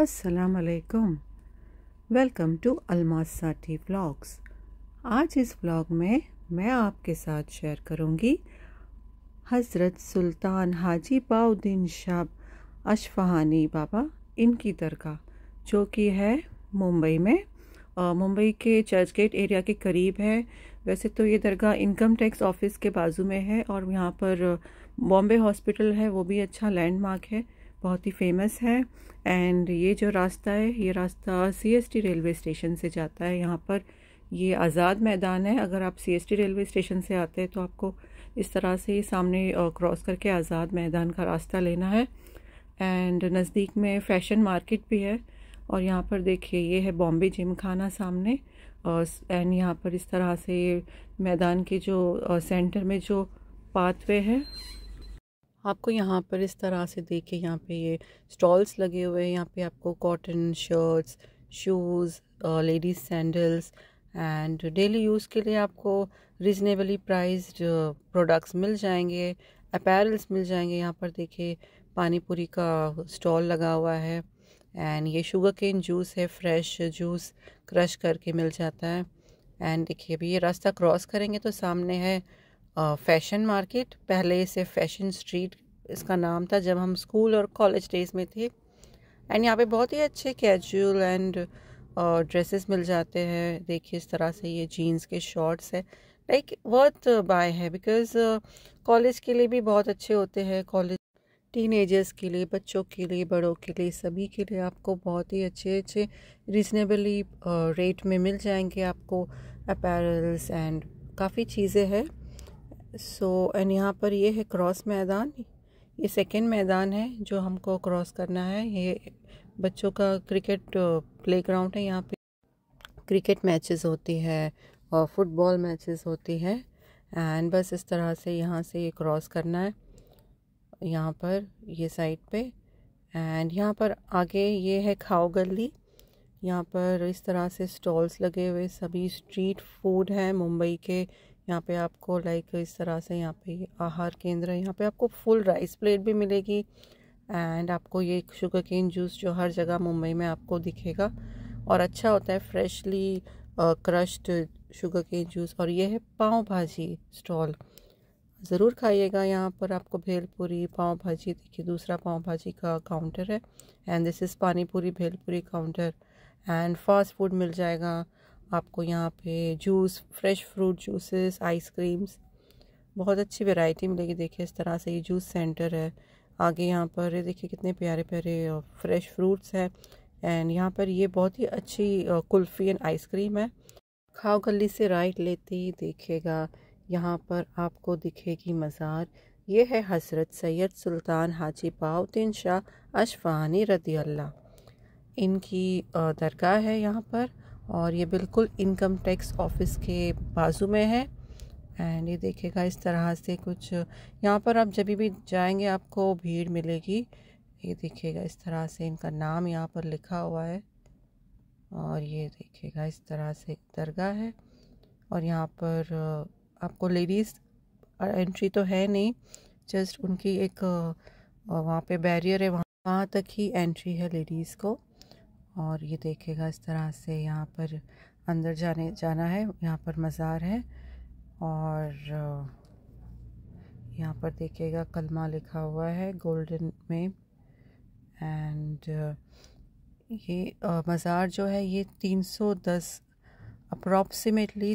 असलकम welcome to अलमा साठी vlogs आज इस व्लॉग में मैं आपके साथ शेयर करूंगी हज़रत सुल्तान हाजी बाउद्दीन शाह अशफहानी बाबा इनकी दरगाह जो कि है मुंबई में मुंबई के चर्च गेट एरिया के करीब है वैसे तो ये दरगाह इनकम टैक्स ऑफिस के बाजू में है और यहाँ पर बॉम्बे हॉस्पिटल है वो भी अच्छा लैंडमार्क है बहुत ही फेमस है एंड ये जो रास्ता है ये रास्ता सीएसटी रेलवे स्टेशन से जाता है यहाँ पर ये आज़ाद मैदान है अगर आप सीएसटी रेलवे स्टेशन से आते हैं तो आपको इस तरह से सामने क्रॉस करके आज़ाद मैदान का रास्ता लेना है एंड नज़दीक में फ़ैशन मार्केट भी है और यहाँ पर देखिए ये है बॉम्बे जिम खाना सामने और एंड यहाँ पर इस तरह से मैदान के जो सेंटर में जो पाथवे है आपको यहाँ पर इस तरह से देखिए यहाँ पे ये स्टॉल्स लगे हुए हैं यहाँ पे आपको cotton shirts shoes ladies sandals and daily use के लिए आपको रिजनेबली प्राइज्ड प्रोडक्ट्स मिल जाएंगे अपैरल्स मिल जाएंगे यहाँ पर देखिए पानीपुरी का स्टॉल लगा हुआ है एंड ये शुगर केन जूस है फ्रेश जूस क्रश करके मिल जाता है एंड देखिए अभी ये रास्ता क्रॉस करेंगे तो सामने है फैशन मार्केट पहले इसे फैशन स्ट्रीट इसका नाम था जब हम स्कूल और कॉलेज डेज में थे एंड यहाँ पे बहुत ही अच्छे कैजुअल एंड ड्रेसेस मिल जाते हैं देखिए इस तरह से ये जीन्स के शॉर्ट्स है लाइक वर्थ बाय है बिकॉज कॉलेज के लिए भी बहुत अच्छे होते हैं कॉलेज टीन के लिए बच्चों के लिए बड़ों के लिए सभी के लिए आपको बहुत ही अच्छे अच्छे रिजनेबली रेट में मिल जाएंगे आपको अपैरल्स एंड काफ़ी चीज़ें हैं सो एंड यहाँ पर ये है क्रॉस मैदान ये सेकेंड मैदान है जो हमको क्रॉस करना है ये बच्चों का क्रिकेट प्लेग्राउंड है यहाँ पे क्रिकेट मैचेस होती है और फुटबॉल मैचेस होती है एंड बस इस तरह से यहाँ से ये क्रॉस करना है यहाँ पर ये साइड पे एंड यहाँ पर आगे ये है खाओ गली यहाँ पर इस तरह से स्टॉल्स लगे हुए सभी स्ट्रीट फूड हैं मुंबई के यहाँ पे आपको लाइक इस तरह से यहाँ पे आहार केंद्र है यहाँ पे आपको फुल राइस प्लेट भी मिलेगी एंड आपको ये शुगर केन जूस जो हर जगह मुंबई में आपको दिखेगा और अच्छा होता है freshly crushed sugar cane juice और ये है पाव भाजी स्टॉल ज़रूर खाइएगा यहाँ पर आपको भेलपूरी पाव भाजी देखिए दूसरा पाव भाजी का काउंटर है and this is panipuri bhelpuri counter and fast food मिल जाएगा आपको यहाँ पे juice fresh fruit juices ice creams बहुत अच्छी वैरायटी मिलेगी देखिए इस तरह से ये जूस सेंटर है आगे यहाँ पर ये देखिए कितने प्यारे प्यारे फ्रेश फ्रूट्स हैं एंड यहाँ पर ये बहुत ही अच्छी कुल्फ़ी एंड आइसक्रीम है खाओ गली से राइट लेते ही यहाँ पर आपको दिखेगी मज़ार ये है हज़रत सैयद सुल्तान हाजी पाउद्दीन शाह अशफानी रदी अल्लाह इनकी दरगाह है यहाँ पर और ये बिल्कुल इनकम टैक्स ऑफिस के बाजू में है एंड ये देखिएगा इस तरह से कुछ यहाँ पर आप जब भी जाएंगे आपको भीड़ मिलेगी ये देखिएगा इस तरह से इनका नाम यहाँ पर लिखा हुआ है और ये देखिएगा इस तरह से दरगाह है और यहाँ पर आपको लेडीज़ एंट्री तो है नहीं जस्ट उनकी एक वहाँ पे बैरियर है वहाँ वहाँ तक ही एंट्री है लेडीज़ को और ये देखिएगा इस तरह से यहाँ पर अंदर जाने जाना है यहाँ पर मज़ार है और यहाँ पर देखिएगा कलमा लिखा हुआ है गोल्डन में एंड ये मज़ार जो है ये 310 अप्रॉक्सीमेटली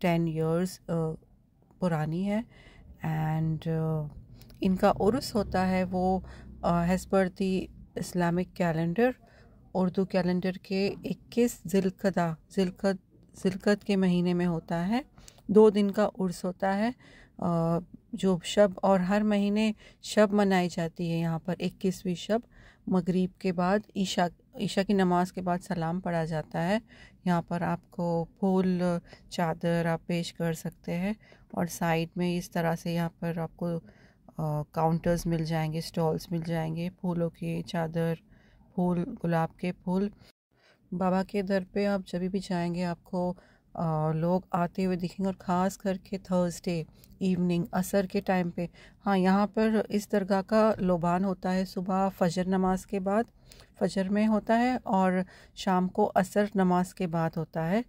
टेन ईयर्स पुरानी है एंड इनका उर्स होता है वो एज़ पर the Islamic calendar Urdu calendar के 21 जिलकदा जिलकद जिलकद के महीने में होता है दो दिन का उर्स होता है जो शब और हर महीने शब मनाई जाती है यहाँ पर 21वीं शब मगरिब के बाद ईशा ईशा की नमाज के बाद सलाम पढ़ा जाता है यहाँ पर आपको फूल चादर आप पेश कर सकते हैं और साइड में इस तरह से यहाँ पर आपको काउंटर्स मिल जाएंगे स्टॉल्स मिल जाएंगे फूलों के चादर फूल गुलाब के फूल बाबा के दर पे आप जब भी जाएंगे आपको आ, लोग आते हुए दिखेंगे और ख़ास करके थर्सडे इवनिंग असर के टाइम पे हाँ यहाँ पर इस दरगाह का लोबान होता है सुबह फजर नमाज के बाद फजर में होता है और शाम को असर नमाज के बाद होता है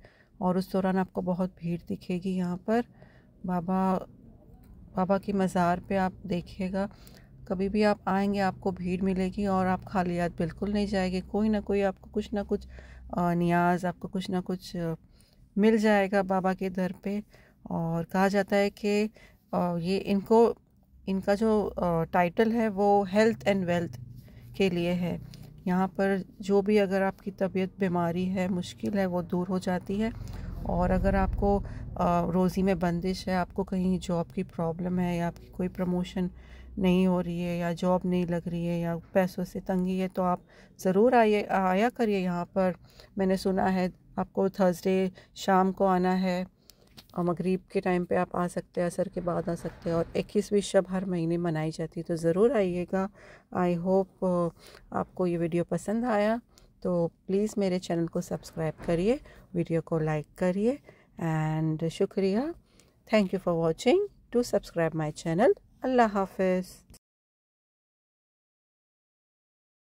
और उस दौरान आपको बहुत भीड़ दिखेगी यहाँ पर बाबा बाबा की मज़ार पे आप देखिएगा कभी भी आप आएंगे आपको भीड़ मिलेगी और आप खाली याद बिल्कुल नहीं जाएंगे कोई ना कोई आपको कुछ ना कुछ नियाज आपको कुछ ना कुछ मिल जाएगा बाबा के दर पे और कहा जाता है कि ये इनको इनका जो टाइटल है वो हेल्थ एंड वेल्थ के लिए है यहाँ पर जो भी अगर आपकी तबीयत बीमारी है मुश्किल है वो दूर हो जाती है और अगर आपको रोज़ी में बंदिश है आपको कहीं जॉब की प्रॉब्लम है या आपकी कोई प्रमोशन नहीं हो रही है या जॉब नहीं लग रही है या पैसों से तंगी है तो आप ज़रूर आइए आया करिए यहाँ पर मैंने सुना है आपको थर्सडे शाम को आना है और मगरीब के टाइम पे आप आ सकते हैं असर के बाद आ सकते हैं और इक्कीसवीं शब हर महीने मनाई जाती है तो ज़रूर आइएगा आई होप आपको ये वीडियो पसंद आया तो प्लीज़ मेरे चैनल को सब्सक्राइब करिए वीडियो को लाइक करिए एंड शुक्रिया thank you for watching to subscribe my channel Allah हाफिज़